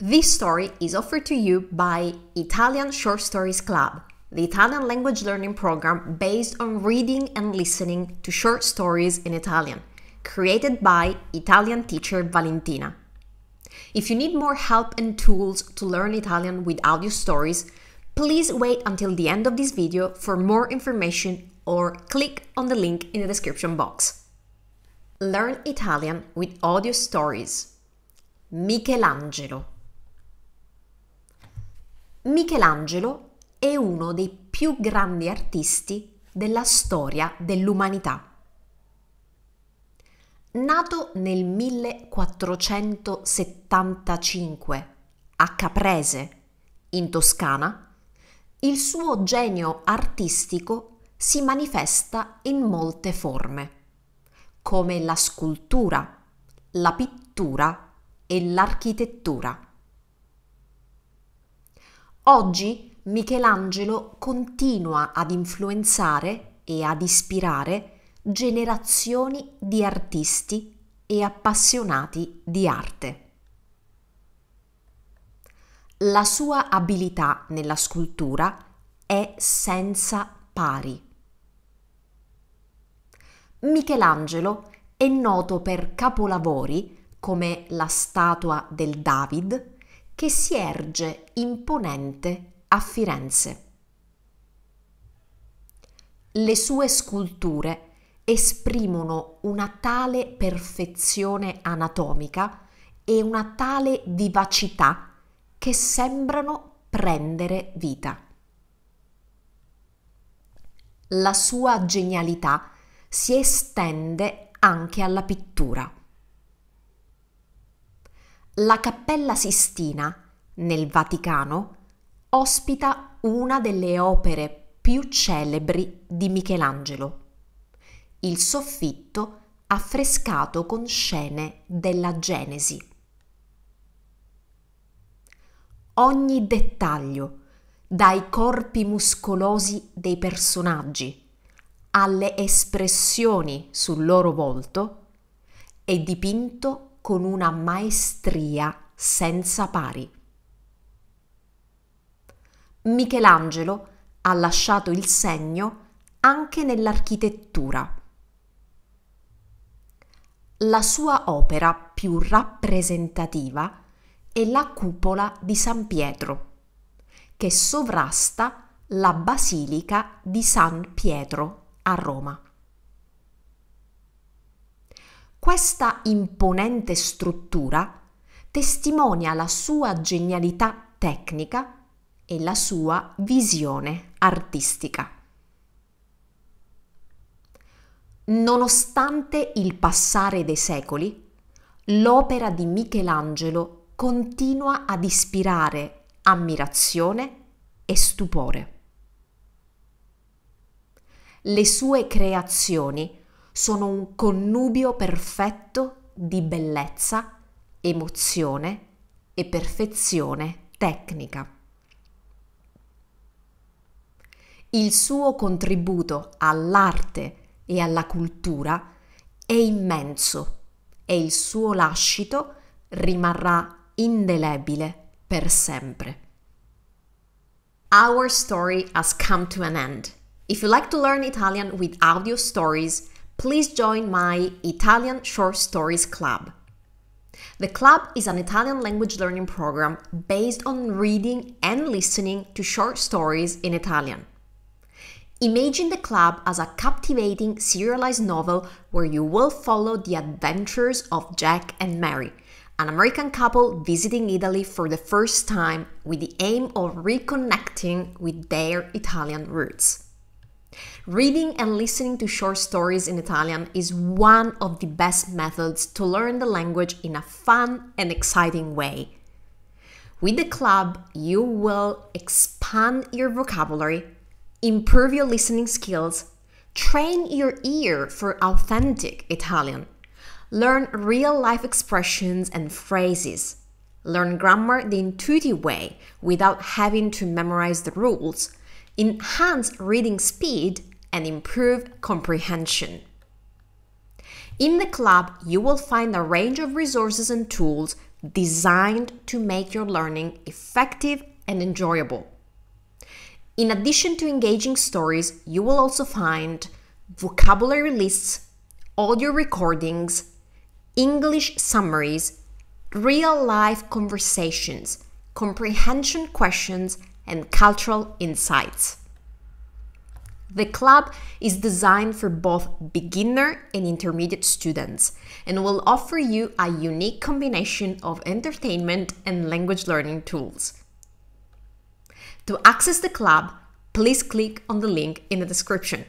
This story is offered to you by Italian Short Stories Club, the Italian language learning program based on reading and listening to short stories in Italian, created by Italian teacher Valentina. If you need more help and tools to learn Italian with audio stories, please wait until the end of this video for more information or click on the link in the description box. Learn Italian with audio stories. Michelangelo Michelangelo è uno dei più grandi artisti della storia dell'umanità. Nato nel 1475 a Caprese, in Toscana, il suo genio artistico si manifesta in molte forme, come la scultura, la pittura e l'architettura. Oggi Michelangelo continua ad influenzare e ad ispirare generazioni di artisti e appassionati di arte. La sua abilità nella scultura è senza pari. Michelangelo è noto per capolavori come la statua del David, che si erge imponente a Firenze. Le sue sculture esprimono una tale perfezione anatomica e una tale vivacità che sembrano prendere vita. La sua genialità si estende anche alla pittura. La Cappella Sistina, nel Vaticano, ospita una delle opere più celebri di Michelangelo. Il soffitto affrescato con scene della Genesi. Ogni dettaglio, dai corpi muscolosi dei personaggi alle espressioni sul loro volto, è dipinto con una maestria senza pari. Michelangelo ha lasciato il segno anche nell'architettura. La sua opera più rappresentativa è la cupola di San Pietro, che sovrasta la basilica di San Pietro a Roma. Questa imponente struttura testimonia la sua genialità tecnica e la sua visione artistica. Nonostante il passare dei secoli, l'opera di Michelangelo continua ad ispirare ammirazione e stupore. Le sue creazioni sono un connubio perfetto di bellezza, emozione e perfezione tecnica. Il suo contributo all'arte e alla cultura è immenso e il suo lascito rimarrà indelebile per sempre. Our story has come to an end. If you like to learn Italian with audio stories, please join my Italian Short Stories Club. The club is an Italian language learning program based on reading and listening to short stories in Italian. Imagine the club as a captivating serialized novel where you will follow the adventures of Jack and Mary, an American couple visiting Italy for the first time with the aim of reconnecting with their Italian roots. Reading and listening to short stories in Italian is one of the best methods to learn the language in a fun and exciting way. With the club, you will expand your vocabulary, improve your listening skills, train your ear for authentic Italian, learn real life expressions and phrases, learn grammar the intuitive way without having to memorize the rules enhance reading speed, and improve comprehension. In the club, you will find a range of resources and tools designed to make your learning effective and enjoyable. In addition to engaging stories, you will also find vocabulary lists, audio recordings, English summaries, real life conversations, comprehension questions, and cultural insights. The club is designed for both beginner and intermediate students and will offer you a unique combination of entertainment and language learning tools. To access the club, please click on the link in the description.